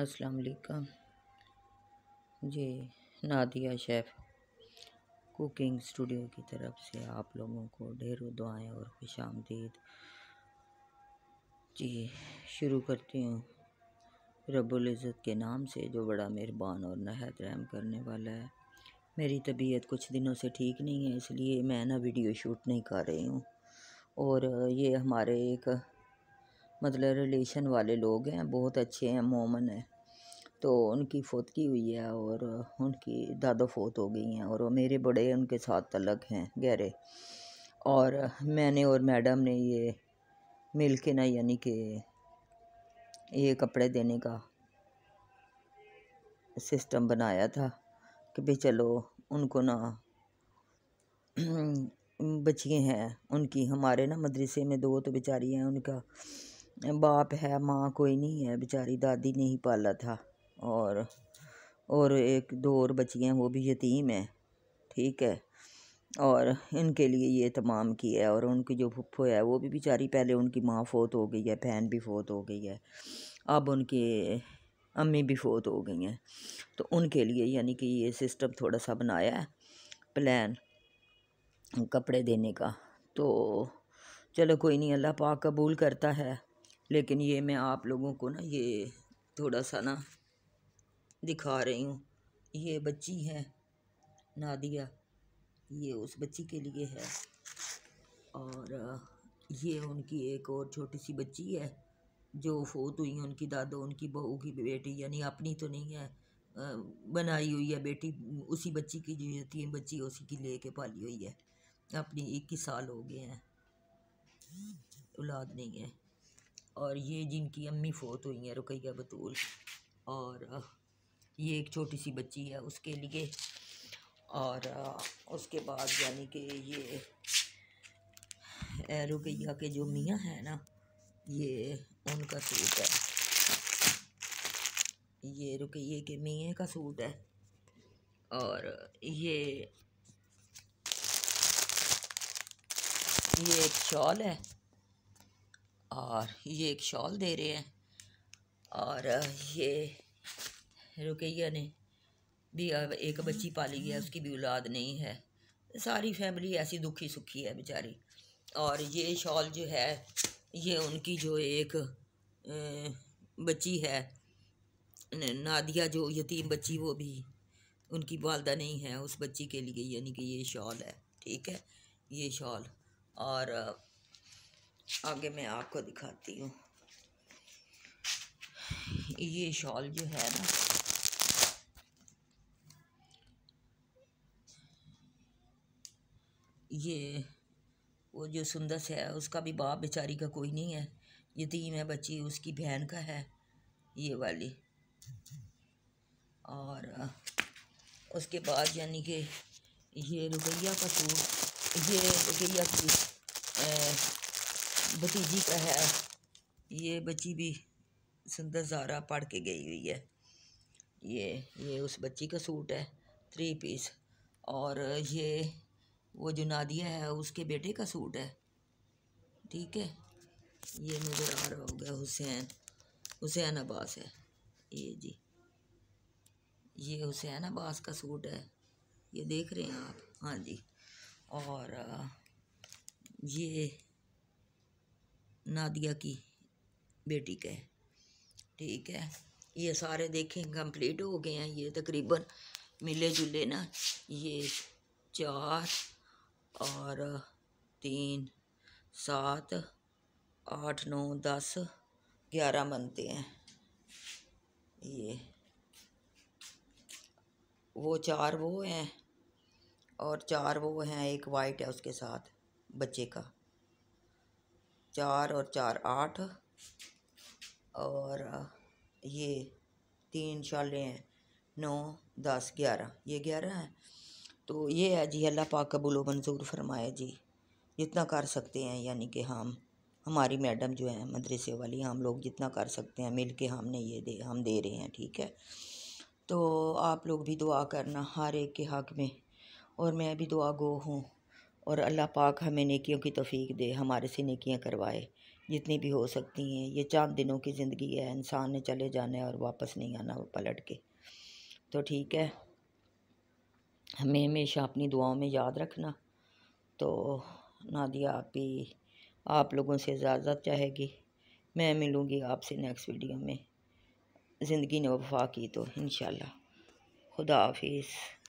अस्सलाम वालेकुम जी नादिया शेफ़ कुकिंग स्टूडियो की तरफ से आप लोगों को ढेरों दुआएं और खुश आमदीद जी शुरू करती हूँ इज़्ज़त के नाम से जो बड़ा मेहरबान और नहायत रहम करने वाला है मेरी तबीयत कुछ दिनों से ठीक नहीं है इसलिए मैं ना वीडियो शूट नहीं कर रही हूँ और ये हमारे एक मतलब रिलेशन वाले लोग हैं बहुत अच्छे हैं मोमन हैं तो उनकी की हुई है और उनकी दादा फोत हो गई हैं और मेरे बड़े उनके साथ तलक हैं गहरे और मैंने और मैडम ने ये मिल के ना यानी कि ये कपड़े देने का सिस्टम बनाया था कि भाई चलो उनको ना बच्चिए हैं उनकी हमारे ना मदरसे में दो तो बेचारी हैं उनका बाप है माँ कोई नहीं है बेचारी दादी ने ही पाला था और और एक दो और बच्चियाँ वो भी यतीम हैं ठीक है और इनके लिए ये तमाम किया है और उनकी जो फुफ्फो है वो भी बेचारी पहले उनकी माँ फोत हो गई है बहन भी फोत हो गई है अब उनकी अम्मी भी फोत हो गई हैं तो उनके लिए यानी कि ये सिस्टम थोड़ा सा बनाया है प्लान कपड़े देने का तो चलो कोई नहीं अल्लाह पाक कबूल करता है लेकिन ये मैं आप लोगों को ना ये थोड़ा सा ना दिखा रही हूँ ये बच्ची है नादिया ये उस बच्ची के लिए है और ये उनकी एक और छोटी सी बच्ची है जो फोत हुई है उनकी दादो उनकी बहू की बेटी यानी अपनी तो नहीं है बनाई हुई है बेटी उसी बच्ची की जो होती है बच्ची उसी की ले पाली हुई है अपनी इक्कीस साल हो गए हैं औलाद नहीं है और ये जिनकी अम्मी फोत हुई हैं रुकैया बतूल और ये एक छोटी सी बच्ची है उसके लिए और उसके बाद यानी कि ये रुकैया के जो मियाँ हैं ना ये उनका सूट है ये रुकैये के मियाँ का सूट है और ये ये एक शॉल है और ये एक शॉल दे रहे हैं और ये रुकैया ने भी एक बच्ची पाली है उसकी भी औलाद नहीं है सारी फैमिली ऐसी दुखी सुखी है बेचारी और ये शॉल जो है ये उनकी जो एक बच्ची है नादिया जो यतीम बच्ची वो भी उनकी वालदा नहीं है उस बच्ची के लिए यानी कि ये शॉल है ठीक है ये शॉल और आगे मैं आपको दिखाती हूँ ये शॉल जो है ना ये वो जो सुंदर है उसका भी बाप बेचारी का कोई नहीं है यतीम है बच्ची उसकी बहन का है ये वाली और उसके बाद यानी कि ये रुपया का सूट ये गैया की भतीजी का है ये बच्ची भी सुंदर जारा पढ़ के गई हुई है ये ये उस बच्ची का सूट है थ्री पीस और ये वो जो नादिया है उसके बेटे का सूट है ठीक है ये नज़र आ रहा होगा हुसैन हुसैन अब्बास है ये जी ये हुसैन अब्बास का सूट है ये देख रहे हैं आप हाँ जी और ये नादिया की बेटी के ठीक है ये सारे देखें कंप्लीट हो गए हैं ये तकरीबन मिले जुले ना ये चार और तीन सात आठ नौ दस ग्यारह बनते हैं ये वो चार वो हैं और चार वो हैं एक वाइट है उसके साथ बच्चे का चार और चार आठ और ये तीन शाले हैं नौ दस ग्यारह ये ग्यारह हैं तो ये है जी अल्लाह पाक कबूल मंजूर फरमाए जी जितना कर सकते हैं यानी कि हम हमारी मैडम जो है मदरसे वाली हम लोग जितना कर सकते हैं मिल के हमने ये दे हम दे रहे हैं ठीक है तो आप लोग भी दुआ करना हर एक के हक में और मैं भी दुआ गो हूँ और अल्लाह पाक हमें नेकियों की तोफ़ी दे हमारे से नेकियां करवाए जितनी भी हो सकती हैं ये चांद दिनों की ज़िंदगी है इंसान ने चले जाना है और वापस नहीं आना पलट के तो ठीक है हमें हमेशा अपनी दुआओं में याद रखना तो नादिया आप ही आप लोगों से इजाज़त चाहेगी मैं मिलूँगी आपसे नेक्स्ट वीडियो में ज़िंदगी ने वफा की तो इन खुदा हाफिज़